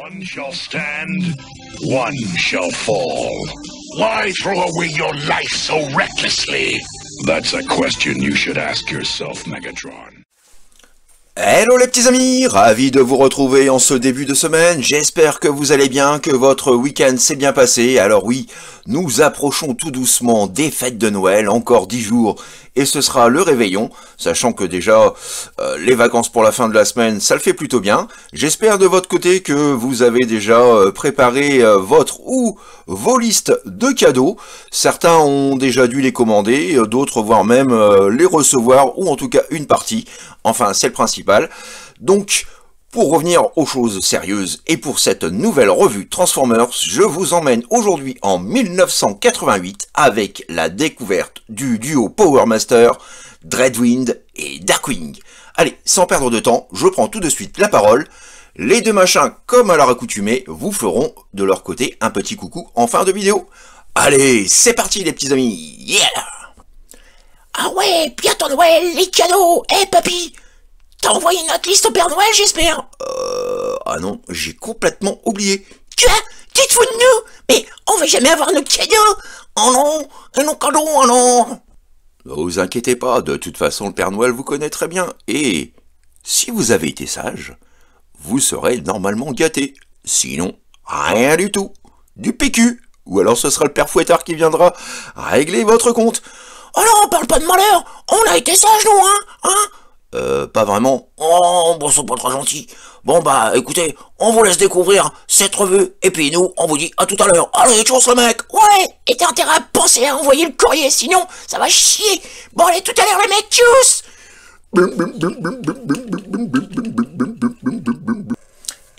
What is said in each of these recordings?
One shall stand, one shall fall. Why throw away your life so recklessly? That's a question you should ask yourself, Megatron. Hello les petits amis, ravi de vous retrouver en ce début de semaine, j'espère que vous allez bien, que votre week-end s'est bien passé, alors oui, nous approchons tout doucement des fêtes de Noël, encore 10 jours, et ce sera le réveillon, sachant que déjà, euh, les vacances pour la fin de la semaine, ça le fait plutôt bien, j'espère de votre côté que vous avez déjà euh, préparé euh, votre ou vos listes de cadeaux, certains ont déjà dû les commander, d'autres voire même les recevoir, ou en tout cas une partie, enfin c'est le principe donc, pour revenir aux choses sérieuses et pour cette nouvelle revue Transformers, je vous emmène aujourd'hui en 1988 avec la découverte du duo Power Master, Dreadwind et Darkwing. Allez, sans perdre de temps, je prends tout de suite la parole. Les deux machins, comme à leur accoutumée, vous feront de leur côté un petit coucou en fin de vidéo. Allez, c'est parti les petits amis, yeah Ah ouais, bientôt Noël, les cadeaux, hé eh, papy T'as envoyé notre liste au Père Noël, j'espère Euh... Ah non, j'ai complètement oublié. Quoi Tu te de nous Mais on va jamais avoir nos cadeaux Oh non Et nos cadeaux, oh non Ne vous inquiétez pas, de toute façon, le Père Noël vous connaît très bien. Et si vous avez été sage, vous serez normalement gâté. Sinon, rien du tout. Du PQ Ou alors ce sera le Père Fouettard qui viendra régler votre compte. Oh non, on parle pas de malheur On a été sage, nous, Hein, hein. Euh, pas vraiment, oh, bon, sont pas trop gentils. Bon, bah, écoutez, on vous laisse découvrir cette revue, et puis nous, on vous dit à tout à l'heure. Allez, tchuss le mec Ouais, et t'as intérêt à penser à envoyer le courrier, sinon, ça va chier Bon, allez, tout à l'heure, le mecs, tchuss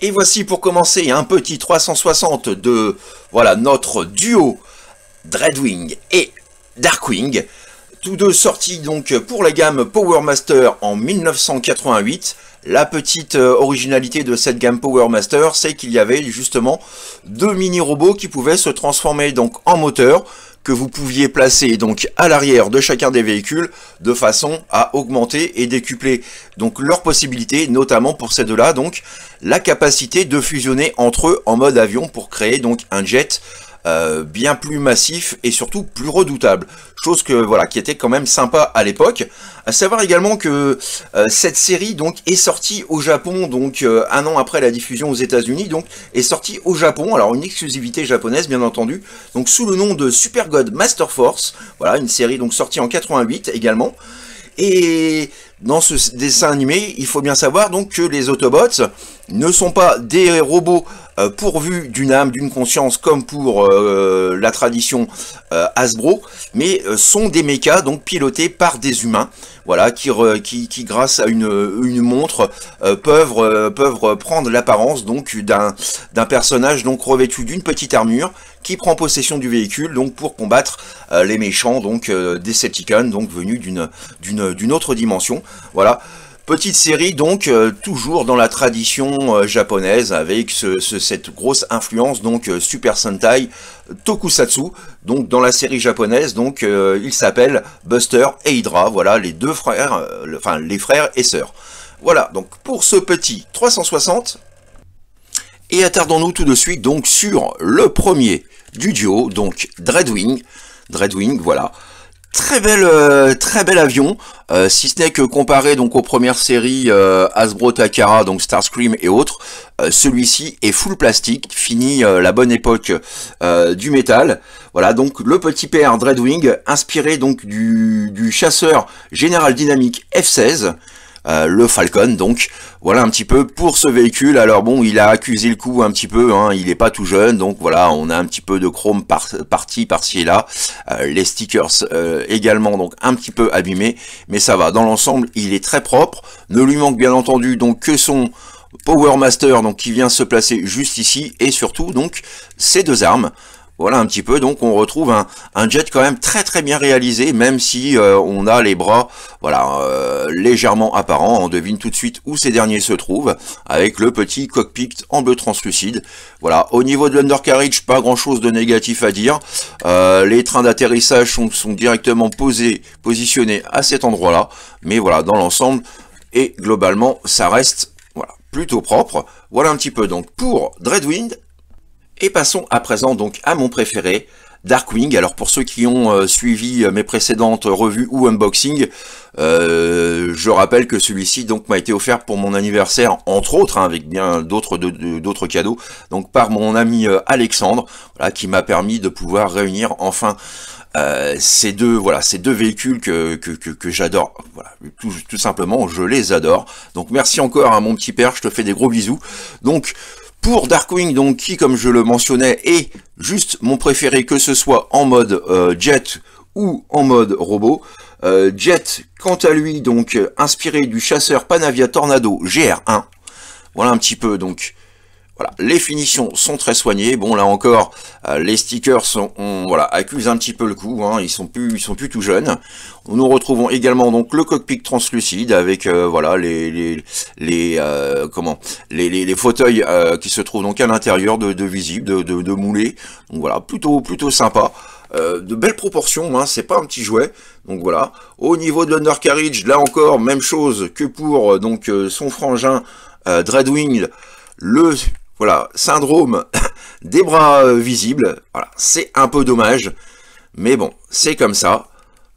Et voici pour commencer un petit 360 de, voilà, notre duo Dreadwing et Darkwing tous deux sortis donc pour la gamme Power Master en 1988. La petite euh, originalité de cette gamme Power Master, c'est qu'il y avait justement deux mini-robots qui pouvaient se transformer donc en moteur que vous pouviez placer donc à l'arrière de chacun des véhicules de façon à augmenter et décupler donc leurs possibilités, notamment pour ces deux-là, donc la capacité de fusionner entre eux en mode avion pour créer donc un jet euh, bien plus massif et surtout plus redoutable. Chose que voilà, qui était quand même sympa à l'époque. À savoir également que euh, cette série donc est sortie au Japon, donc euh, un an après la diffusion aux États-Unis, donc est sortie au Japon. Alors une exclusivité japonaise bien entendu. Donc sous le nom de Super God Master Force. Voilà une série donc sortie en 88 également. Et dans ce dessin animé, il faut bien savoir donc que les Autobots ne sont pas des robots euh, pourvus d'une âme, d'une conscience, comme pour euh, la tradition euh, Hasbro, mais sont des mechas donc pilotés par des humains voilà, qui, qui, grâce à une, montre euh, peuvent, euh, peuvent prendre l'apparence donc d'un personnage donc revêtu d'une petite armure qui prend possession du véhicule donc pour combattre euh, les méchants donc des Decepticons donc venus d'une d'une autre dimension. Voilà. Petite série donc euh, toujours dans la tradition euh, japonaise avec cette grosse influence donc euh, Super Sentai Tokusatsu donc dans la série japonaise donc il s'appelle Buster et Hydra voilà les deux frères enfin les frères et sœurs voilà donc pour ce petit 360 et attardons-nous tout de suite donc sur le premier du duo donc Dreadwing Dreadwing voilà Très bel, euh, très bel avion, euh, si ce n'est que comparé donc aux premières séries euh, Hasbro Takara, donc Starscream et autres, celui-ci est full plastique, fini la bonne époque du métal. Voilà donc le petit père Dreadwing, inspiré donc du, du chasseur General Dynamique F-16, euh, le Falcon donc. Voilà un petit peu pour ce véhicule, alors bon il a accusé le coup un petit peu, hein. il est pas tout jeune, donc voilà on a un petit peu de chrome par parti par-ci et là, euh, les stickers euh, également donc un petit peu abîmés, mais ça va, dans l'ensemble il est très propre, ne lui manque bien entendu donc que son... Power Master donc qui vient se placer juste ici et surtout donc ses deux armes voilà un petit peu, donc on retrouve un, jet quand même très très bien réalisé, même si euh, on a les bras voilà euh, légèrement apparents, on devine tout de suite où ces derniers se trouvent, avec le petit cockpit en bleu translucide. Voilà, au niveau de l'undercarriage, pas grand chose de négatif à dire. Euh, les trains d'atterrissage sont, sont directement posés, positionnés à cet endroit-là, mais voilà, dans l'ensemble, et globalement, ça reste voilà, plutôt propre. Voilà un petit peu donc pour Dreadwind, et passons à présent donc à mon préféré, Darkwing. Alors pour ceux qui ont euh, suivi euh, mes précédentes revues ou unboxing, euh, je rappelle que celui-ci donc m'a été offert pour mon anniversaire, entre autres, hein, avec bien d'autres d'autres cadeaux, donc par mon ami Alexandre, voilà, qui m'a permis de pouvoir réunir enfin ces deux voilà ces deux véhicules que, que, j'adore voilà tout, simplement je les adore donc merci encore à hein, mon petit père je te fais des gros bisous donc pour Darkwing, donc qui, comme je le mentionnais, est juste mon préféré, que ce soit en mode euh, jet ou en mode robot. Euh, jet, quant à lui, donc inspiré du chasseur Panavia Tornado GR1. Voilà un petit peu donc les finitions sont très soignées. Bon, là encore, euh, les stickers sont, on, voilà, accusent un petit peu le coup. Hein. ils sont plus, ils sont plus tout jeunes. Nous retrouvons également donc le cockpit translucide avec euh, voilà les les, euh, comment les, les, fauteuils qui se trouvent donc à l'intérieur de, de visibles, de, de, moulés. Donc voilà, plutôt plutôt sympa. de belles proportions, hein, c'est pas un petit jouet. Donc voilà. Au niveau de l'undercarriage, là encore, même chose que pour donc son frangin Dreadwing. Le voilà, syndrome des bras euh, visibles. Voilà, c'est un peu dommage. Mais bon, c'est comme ça.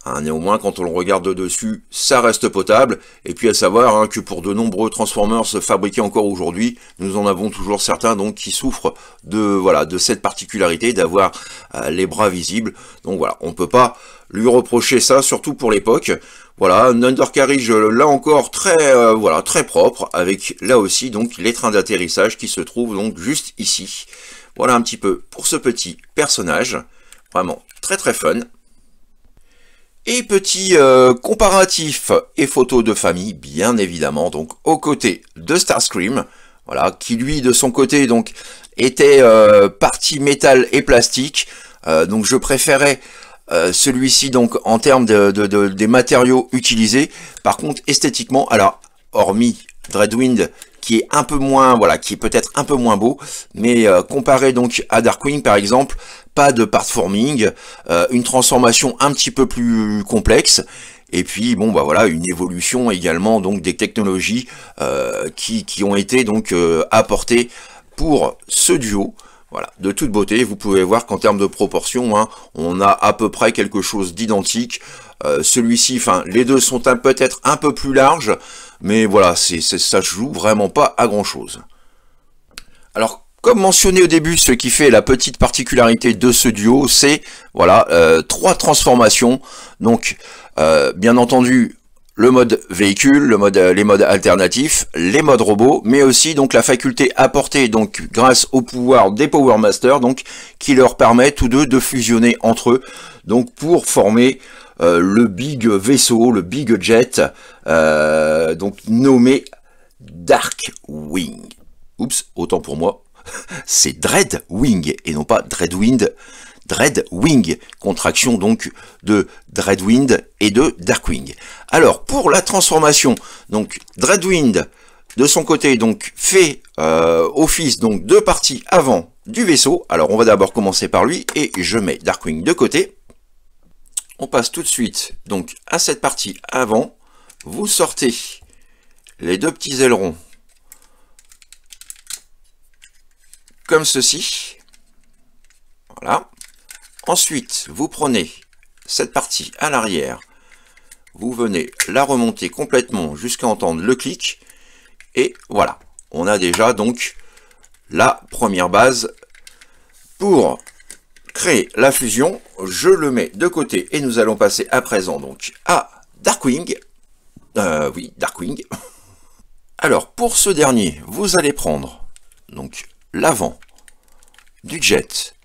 Hein, néanmoins, quand on le regarde de dessus, ça reste potable. Et puis à savoir hein, que pour de nombreux Transformers fabriqués encore aujourd'hui, nous en avons toujours certains donc qui souffrent de voilà de cette particularité d'avoir euh, les bras visibles. Donc voilà, on ne peut pas lui reprocher ça, surtout pour l'époque. Voilà, un undercarriage là encore très euh, voilà très propre, avec là aussi donc les trains d'atterrissage qui se trouvent donc juste ici. Voilà un petit peu pour ce petit personnage, vraiment très très fun. Et petit euh, comparatif et photo de famille, bien évidemment, donc aux côtés de Starscream, voilà, qui lui de son côté donc était euh, partie métal et plastique. Euh, donc je préférais celui-ci donc en termes de, des matériaux utilisés. Par contre esthétiquement, alors hormis Dreadwind qui est un peu moins, voilà, qui est peut-être un peu moins beau, mais comparé donc à Darkwing par exemple, pas de part forming euh, une transformation un petit peu plus complexe. Et puis bon bah voilà une évolution également donc des technologies euh, qui, qui, ont été donc euh, apportées pour ce duo. Voilà, de toute beauté, vous pouvez voir qu'en termes de proportion, hein, on a à peu près quelque chose d'identique. Celui-ci, enfin, les deux sont peut-être un peu plus larges, mais voilà, c'est ça joue vraiment pas à grand-chose. Alors, comme mentionné au début, ce qui fait la petite particularité de ce duo, c'est voilà euh, trois transformations. Donc, euh, bien entendu, le mode véhicule, le mode, euh, les modes alternatifs, les modes robots, mais aussi donc la faculté apportée donc grâce au pouvoir des Power Masters, donc qui leur permet tous deux de fusionner entre eux, donc pour former le big vaisseau, le big jet, donc nommé Darkwing. Oups, autant pour moi. c'est Dreadwing et non pas Dreadwind. Dreadwing, contraction donc de Dreadwind et de Darkwing. Alors pour la transformation, donc Dreadwind de son côté donc fait euh, office donc de partie avant du vaisseau. Alors on va d'abord commencer par lui et je mets Darkwing de côté. On passe tout de suite donc à cette partie avant. Vous sortez les deux petits ailerons comme ceci. Voilà. Ensuite, vous prenez cette partie à l'arrière, vous venez la remonter complètement jusqu'à entendre le clic, et voilà, on a déjà donc la première base pour créer la fusion. Je le mets de côté et nous allons passer à présent donc à Darkwing. Euh, oui, Darkwing. Alors, pour ce dernier, vous allez prendre donc l'avant du jet,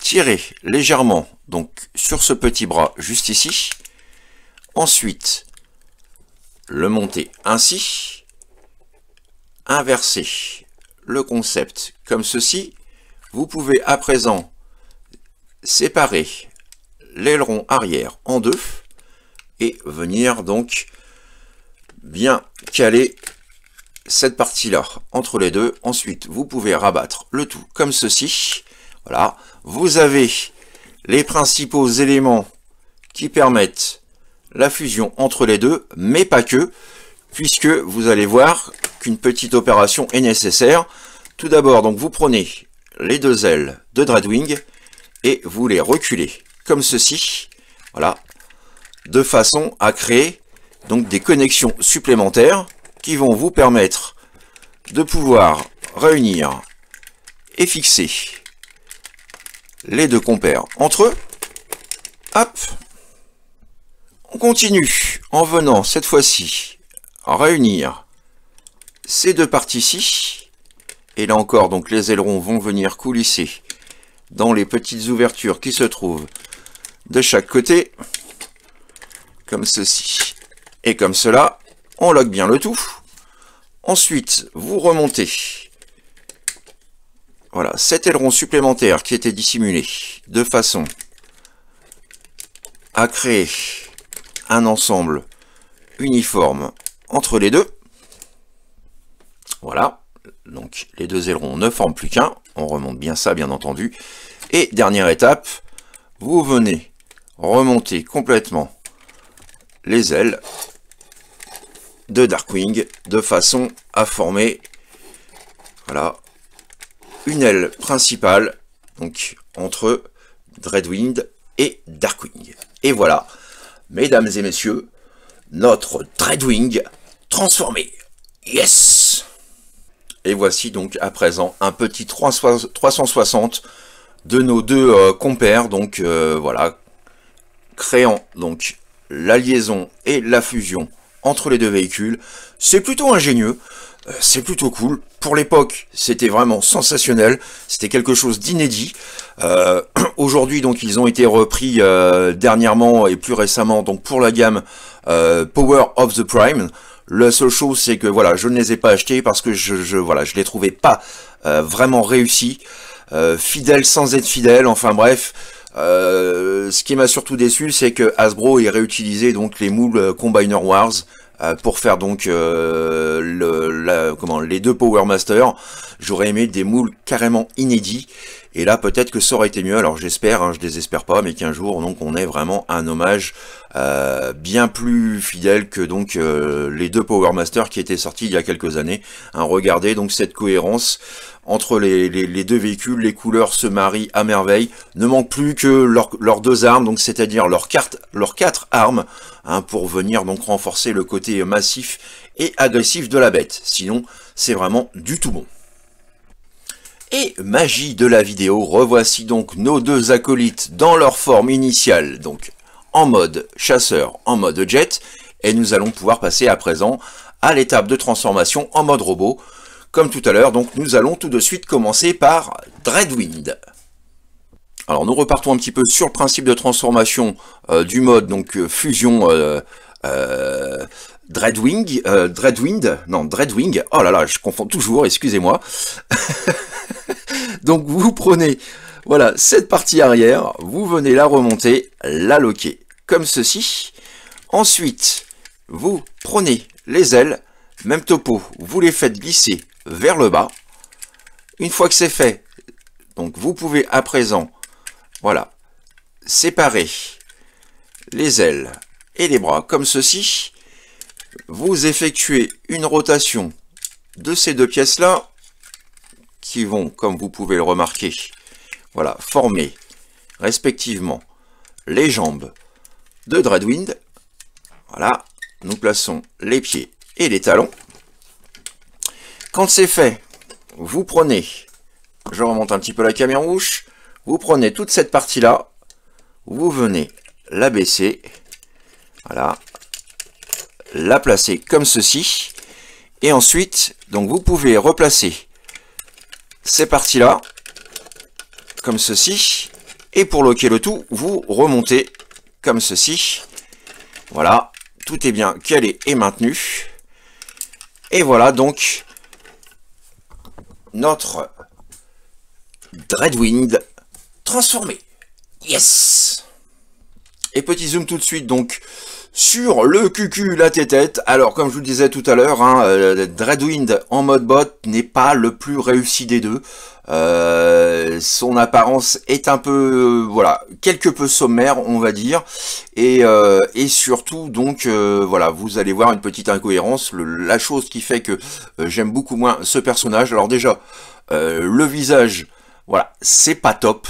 tirer légèrement donc sur ce petit bras juste ici, ensuite le monter ainsi, inverser le concept comme ceci, vous pouvez à présent séparer l'aileron arrière en deux et venir donc bien caler cette partie-là entre les deux. Ensuite, vous pouvez rabattre le tout comme ceci. Voilà, vous avez les principaux éléments qui permettent la fusion entre les deux, mais pas que, puisque vous allez voir qu'une petite opération est nécessaire. Tout d'abord, donc vous prenez les deux ailes de Dreadwing et vous les reculez comme ceci, voilà, de façon à créer donc des connexions supplémentaires qui vont vous permettre de pouvoir réunir et fixer les deux compères entre eux. Hop On continue en venant cette fois-ci réunir ces deux parties-ci. Et là encore, donc les ailerons vont venir coulisser dans les petites ouvertures qui se trouvent de chaque côté, comme ceci et comme cela on log bien le tout. Ensuite, vous remontez. Voilà, cet aileron supplémentaire qui était dissimulé de façon à créer un ensemble uniforme entre les deux. Voilà, donc les deux ailerons ne forment plus qu'un. On remonte bien ça, bien entendu. Et dernière étape, vous venez remonter complètement les ailes de Darkwing de façon à former voilà, une aile principale donc entre Dreadwing et Darkwing. Et voilà, mesdames et messieurs, notre Dreadwing transformé. Yes Et voici donc à présent un petit 360 de nos deux euh, compères, donc euh, voilà, créant donc la liaison et la fusion entre les deux véhicules. C'est plutôt ingénieux, euh, c'est plutôt cool. Pour l'époque, c'était vraiment sensationnel, c'était quelque chose d'inédit. Euh, Aujourd'hui, donc, ils ont été repris euh, dernièrement et plus récemment donc pour la gamme euh, Power of the Prime. La seule chose, c'est que voilà, je ne les ai pas achetés parce que je, je voilà, je les trouvais pas vraiment réussis, fidèle sans être fidèle Enfin bref, euh, ce qui m'a surtout déçu, c'est que Hasbro ait réutilisé donc les moules euh, Combiner Wars euh, pour faire donc le, comment, les deux Power Masters. J'aurais aimé des moules carrément inédits. Et là, peut-être que ça aurait été mieux. Alors j'espère, hein, je désespère pas, mais qu'un jour, donc, on ait vraiment un hommage bien plus fidèle que donc les deux Power Masters qui étaient sortis il y a quelques années. Hein, regardez donc cette cohérence entre les, deux véhicules, les couleurs se marient à merveille, ne manquent plus que leurs deux armes, donc c'est-à-dire leurs quatre armes, hein, pour venir donc renforcer le côté massif et agressif de la bête. Sinon, c'est vraiment du tout bon. Et magie de la vidéo, revoici donc nos deux acolytes dans leur forme initiale, donc en mode chasseur, en mode jet, et nous allons pouvoir passer à présent à l'étape de transformation en mode robot, comme tout à l'heure, donc nous allons tout de suite commencer par Dreadwind. Alors nous repartons un petit peu sur le principe de transformation euh, du mode donc euh, fusion euh, Dreadwing, Dreadwind, non Dreadwing, oh là là, je confonds toujours, excusez-moi. donc vous prenez voilà cette partie arrière, vous venez la remonter, la loquer comme ceci. Ensuite, vous prenez les ailes, même topo, vous les faites glisser vers le bas. Une fois que c'est fait, donc vous pouvez à présent, voilà, séparer les ailes et les bras comme ceci. Vous effectuez une rotation de ces deux pièces-là qui vont, comme vous pouvez le remarquer, voilà, former respectivement les jambes de Dreadwind. Voilà, nous plaçons les pieds et les talons. Quand c'est fait, vous prenez, je remonte un petit peu la caméra rouge, vous prenez toute cette partie-là, vous venez la baisser, voilà, la placer comme ceci, et ensuite, donc vous pouvez replacer ces parties-là, comme ceci, et pour loquer le tout, vous remontez comme ceci, voilà, tout est bien calé et maintenu, et voilà donc notre Dreadwind transformé. Yes Et petit zoom tout de suite donc sur le cucu, la tête. Alors comme je vous le disais tout à l'heure, hein, euh, Dreadwind en mode bot n'est pas le plus réussi des deux. Euh, son apparence est un peu, euh, voilà, quelque peu sommaire, on va dire. Et, euh, et surtout, donc, voilà, vous allez voir une petite incohérence. la chose qui fait que j'aime beaucoup moins ce personnage. Alors déjà, le visage, voilà, c'est pas top.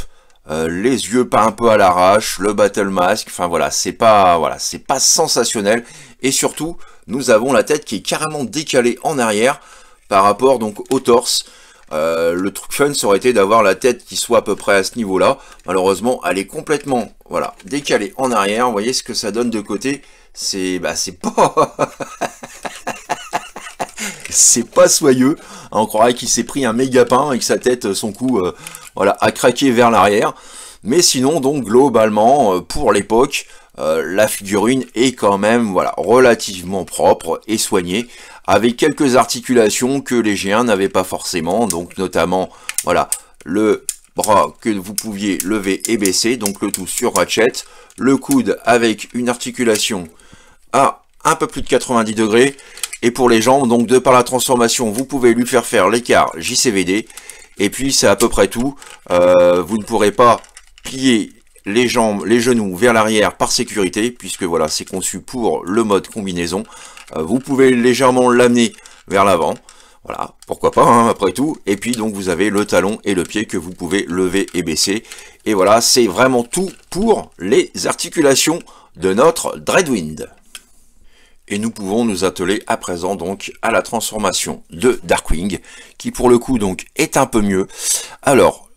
les yeux pas un peu à l'arrache, le battle mask, enfin voilà, c'est pas voilà, c'est pas sensationnel. Et surtout, nous avons la tête qui est carrément décalée en arrière par rapport donc au torse. Euh, le truc fun, ça aurait été d'avoir la tête qui soit à peu près à ce niveau-là. Malheureusement, elle est complètement voilà, décalée en arrière. Vous voyez ce que ça donne de côté C'est bah, c'est pas... c'est pas soyeux. On croirait qu'il s'est pris un méga pain et que sa tête, son cou, euh, voilà, a craqué vers l'arrière. Mais sinon, donc, globalement, euh, pour l'époque, la figurine est quand même voilà, relativement propre et soignée avec quelques articulations que les G1 n'avaient pas forcément, donc notamment voilà le bras que vous pouviez lever et baisser, donc le tout sur Ratchet, le coude avec une articulation à un peu plus de 90 degrés, et pour les jambes, donc de par la transformation, vous pouvez lui faire faire l'écart JCVD, et puis c'est à peu près tout, euh, vous ne pourrez pas plier les jambes, les genoux vers l'arrière par sécurité, puisque voilà, c'est conçu pour le mode combinaison. Euh, vous pouvez légèrement l'amener vers l'avant. Voilà, pourquoi pas, hein, après tout. Et puis, donc, vous avez le talon et le pied que vous pouvez lever et baisser. Et voilà, c'est vraiment tout pour les articulations de notre Dreadwind. Et nous pouvons nous atteler à présent donc à la transformation de Darkwing, qui pour le coup donc est un peu mieux. Alors,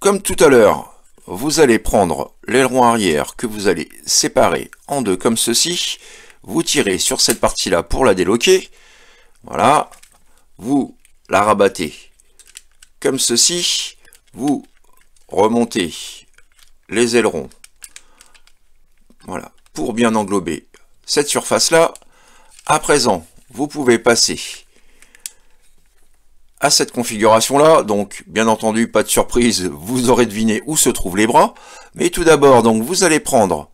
comme tout à l'heure, vous allez prendre l'aileron arrière que vous allez séparer en deux comme ceci vous tirez sur cette partie-là pour la déloquer. Voilà. Vous la rabattez comme ceci. Vous remontez les ailerons. Voilà. Pour bien englober cette surface-là. À présent, vous pouvez passer à cette configuration-là. Donc, bien entendu, pas de surprise, vous aurez deviné où se trouvent les bras. Mais tout d'abord, donc, vous allez prendre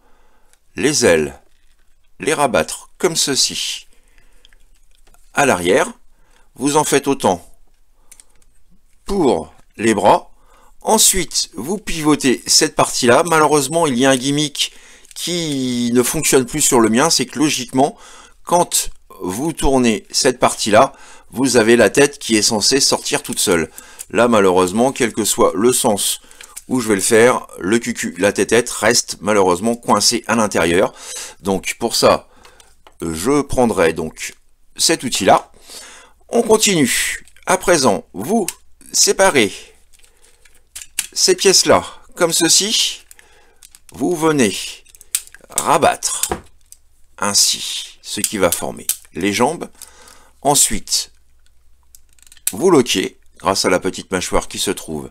les ailes les rabattre comme ceci à l'arrière. Vous en faites autant pour les bras. Ensuite, vous pivotez cette partie-là. Malheureusement, il y a un gimmick qui ne fonctionne plus sur le mien. C'est que logiquement, quand vous tournez cette partie-là, vous avez la tête qui est censée sortir toute seule. Là, malheureusement, quel que soit le sens où je vais le faire, le cucu, la tête reste malheureusement coincée à l'intérieur. Donc pour ça, je prendrai donc cet outil-là. On continue. À présent, vous séparez ces pièces-là comme ceci. Vous venez rabattre ainsi ce qui va former les jambes. Ensuite, vous loquez grâce à la petite mâchoire qui se trouve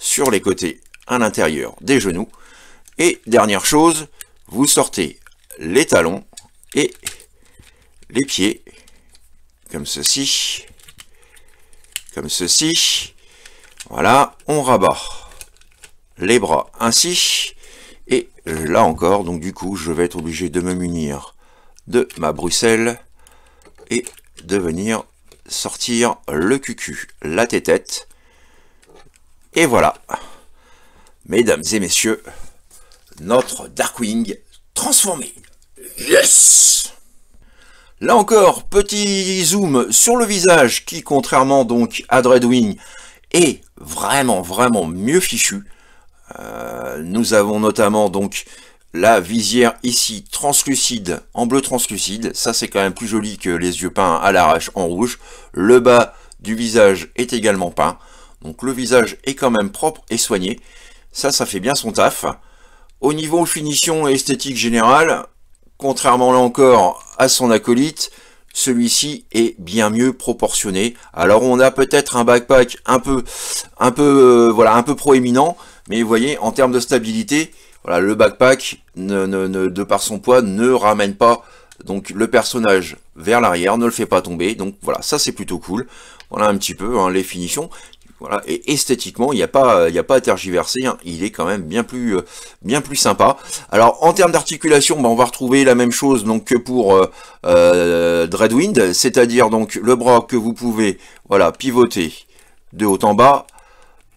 sur les côtés, à l'intérieur des genoux. Et dernière chose, vous sortez les talons et les pieds, comme ceci, comme ceci. Voilà, on rabat les bras ainsi. Et là encore, donc du coup, je vais être obligé de me munir de ma Bruxelles et de venir sortir le cucu, la tête et voilà, mesdames et messieurs, notre Darkwing transformé. Yes Là encore, petit zoom sur le visage qui, contrairement donc à Dreadwing, est vraiment, vraiment mieux fichu. Euh, nous avons notamment donc la visière ici translucide, en bleu translucide. Ça, c'est quand même plus joli que les yeux peints à l'arrache en rouge. Le bas du visage est également peint. Donc le visage est quand même propre et soigné. Ça, ça fait bien son taf. Au niveau finition et esthétique générale, contrairement là encore à son acolyte, celui-ci est bien mieux proportionné. Alors on a peut-être un backpack un peu, un peu, euh, voilà, un peu proéminent, mais vous voyez, en termes de stabilité, voilà, le backpack, ne, de par son poids, ne ramène pas donc le personnage vers l'arrière, ne le fait pas tomber. Donc voilà, ça c'est plutôt cool. Voilà un petit peu hein, les finitions. Voilà. Et esthétiquement, il n'y a pas, il a pas à tergiverser. Hein. Il est quand même bien plus, euh, bien plus sympa. Alors en termes d'articulation, ben, on va retrouver la même chose que pour euh, euh, Dreadwind, c'est-à-dire donc le bras que vous pouvez, voilà, pivoter de haut en bas,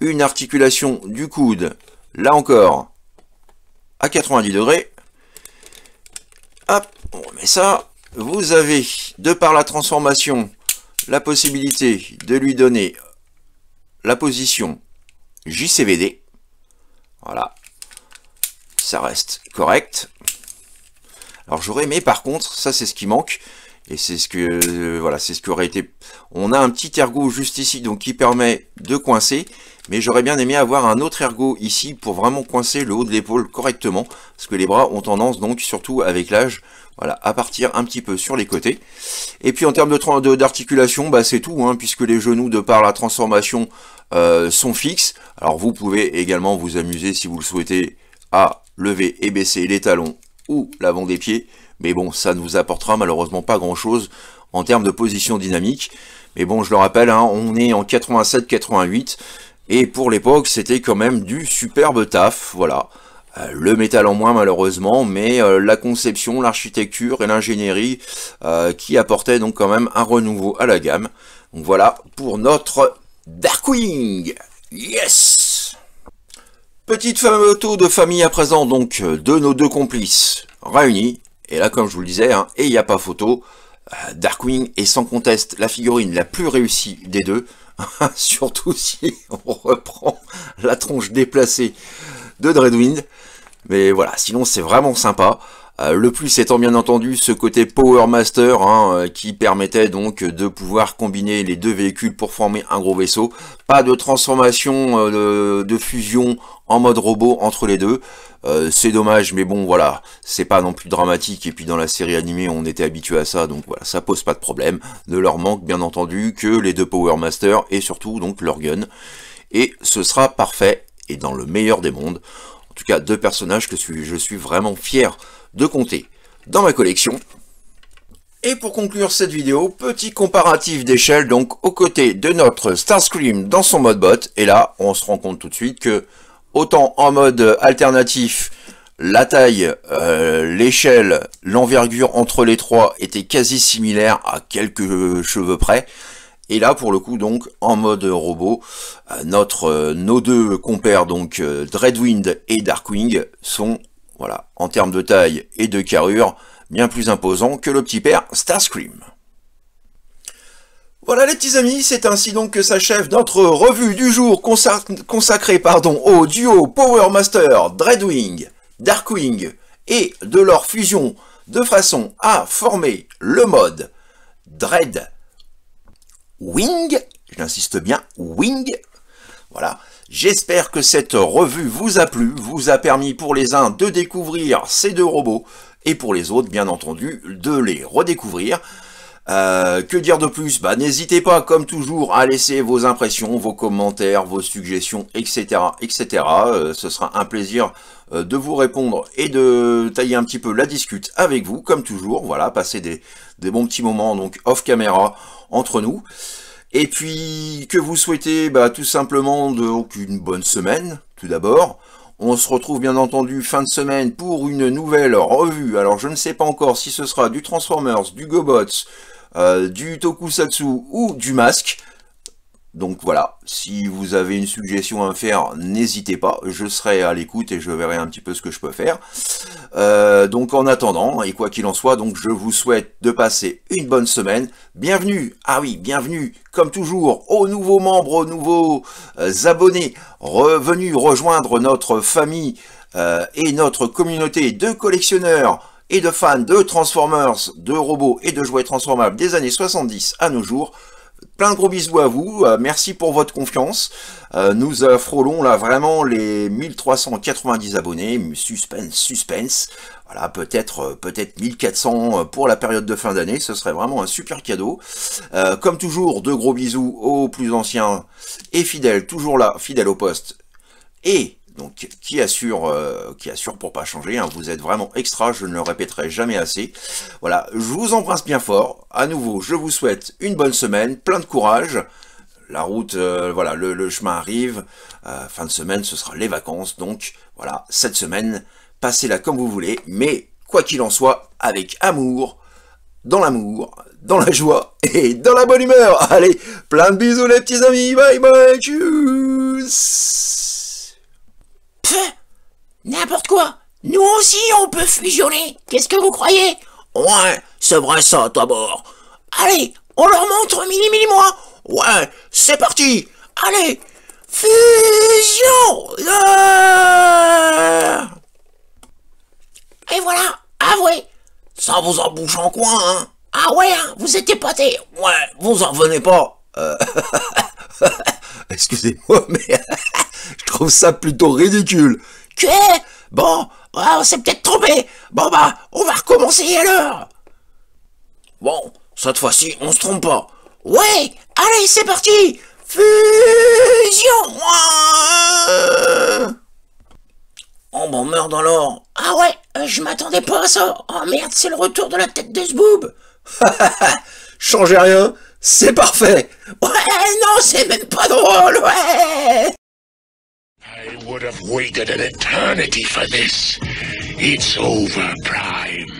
une articulation du coude, là encore à 90 degrés. Hop, on remet ça. Vous avez, de par la transformation, la possibilité de lui donner la position JCVD. Voilà. Ça reste correct. Alors j'aurais aimé par contre, ça c'est ce qui manque. Et c'est ce que euh, voilà, c'est ce qui aurait été. On a un petit ergot juste ici, donc qui permet de coincer. Mais j'aurais bien aimé avoir un autre ergot ici pour vraiment coincer le haut de l'épaule correctement. Parce que les bras ont tendance donc, surtout avec l'âge, voilà, à partir un petit peu sur les côtés. Et puis en termes d'articulation, de, bah, c'est tout, hein, puisque les genoux, de par la transformation, euh, sont fixes. Alors vous pouvez également vous amuser, si vous le souhaitez, à lever et baisser les talons ou l'avant des pieds. Mais bon, ça ne vous apportera malheureusement pas grand-chose en termes de position dynamique. Mais bon, je le rappelle, hein, on est en 87-88. Et pour l'époque, c'était quand même du superbe taf, voilà. Euh, le métal en moins malheureusement, mais euh, la conception, l'architecture et l'ingénierie euh, qui apportaient donc quand même un renouveau à la gamme. Donc voilà pour notre Darkwing Yes Petite photo de famille à présent donc de nos deux complices réunis. Et là comme je vous le disais, hein, et il n'y a pas photo, Darkwing est sans conteste la figurine la plus réussie des deux. Surtout si on reprend la tronche déplacée de Dreadwind. Mais voilà, sinon c'est vraiment sympa. Euh, le plus étant bien entendu ce côté Power Master hein, euh, qui permettait donc de pouvoir combiner les deux véhicules pour former un gros vaisseau. Pas de transformation euh, de, fusion en mode robot entre les deux. c'est dommage mais bon voilà, c'est pas non plus dramatique et puis dans la série animée on était habitué à ça donc voilà, ça pose pas de problème. Ne leur manque bien entendu que les deux Power Master et surtout donc leur gun. Et ce sera parfait dans le meilleur des mondes. En tout cas, deux personnages que je suis vraiment fier de compter dans ma collection. Et pour conclure cette vidéo, petit comparatif d'échelle donc aux côtés de notre Starscream dans son mode bot. Et là, on se rend compte tout de suite que autant en mode alternatif, la taille, euh, l'échelle, l'envergure entre les trois était quasi similaire à quelques cheveux près. Et là, pour le coup, donc, en mode robot, euh, notre, euh, nos deux compères, donc euh, Dreadwind et Darkwing, sont, voilà, en termes de taille et de carrure, bien plus imposants que le petit père Starscream. Voilà les petits amis, c'est ainsi donc que s'achève notre revue du jour consacrée pardon, au duo Power Master, Dreadwing, Darkwing et de leur fusion de façon à former le mode Dread Wing, j'insiste bien, Wing. Voilà, j'espère que cette revue vous a plu, vous a permis pour les uns de découvrir ces deux robots, et pour les autres, bien entendu, de les redécouvrir. Euh, que dire de plus bah, N'hésitez pas, comme toujours, à laisser vos impressions, vos commentaires, vos suggestions, etc. etc. Euh, ce sera un plaisir euh, de vous répondre et de tailler un petit peu la discute avec vous, comme toujours. Voilà, passez des, des bons petits moments, donc off caméra, entre nous. Et puis, que vous souhaitez bah, tout simplement de, une bonne semaine, tout d'abord. On se retrouve bien entendu fin de semaine pour une nouvelle revue. Alors, je ne sais pas encore si ce sera du Transformers, du Gobots, euh, du Tokusatsu ou du Masque. Donc voilà, si vous avez une suggestion à faire, n'hésitez pas, je serai à l'écoute et je verrai un petit peu ce que je peux faire. Euh, donc en attendant, et quoi qu'il en soit, donc je vous souhaite de passer une bonne semaine. Bienvenue, ah oui, bienvenue, comme toujours, aux nouveaux membres, aux nouveaux euh, abonnés, revenus rejoindre notre famille euh, et notre communauté de collectionneurs et de fans de Transformers, de robots et de jouets transformables des années 70 à nos jours plein de gros bisous à vous. Euh, merci pour votre confiance. Euh, nous frôlons là vraiment les 1390 abonnés. Suspense, suspense. Voilà, peut-être euh, peut-être 1400 pour la période de fin d'année. Ce serait vraiment un super cadeau. comme toujours, de gros bisous aux plus anciens et fidèles, toujours là, fidèles au poste. Et donc qui assure, euh, qui assure pour pas changer. Hein. Vous êtes vraiment extra, je ne le répéterai jamais assez. Voilà, je vous embrasse bien fort. À nouveau, je vous souhaite une bonne semaine, plein de courage. La route, euh, voilà, le, chemin arrive. Euh, fin de semaine, ce sera les vacances. Donc voilà, cette semaine, passez-la comme vous voulez, mais quoi qu'il en soit, avec amour, dans l'amour, dans la joie et dans la bonne humeur. Allez, plein de bisous les petits amis. Bye bye, tchuss N'importe quoi Nous aussi, on peut fusionner Qu'est-ce que vous croyez Ouais, c'est vrai ça, d'abord, Allez, on leur montre Mini Mini moi Ouais, c'est parti Allez Fusion Et voilà, avouez Ça vous en bouge en coin, hein Ah ouais, hein, vous êtes épaté Ouais, vous en venez pas euh, Excusez-moi, mais je trouve ça plutôt ridicule. Que Bon, ah, on s'est peut-être trompé. Bon bah, on va recommencer alors. Bon, cette fois-ci, on se trompe pas. Ouais, allez, c'est parti Fusion Oh, bon, on meurt dans l'or. Ah ouais, euh, je m'attendais pas à ça. Oh merde, c'est le retour de la tête de ce boob. Changez rien, c'est parfait Ouais, non, c'est même pas drôle, ouais I would have waited an eternity for this. It's over, Prime.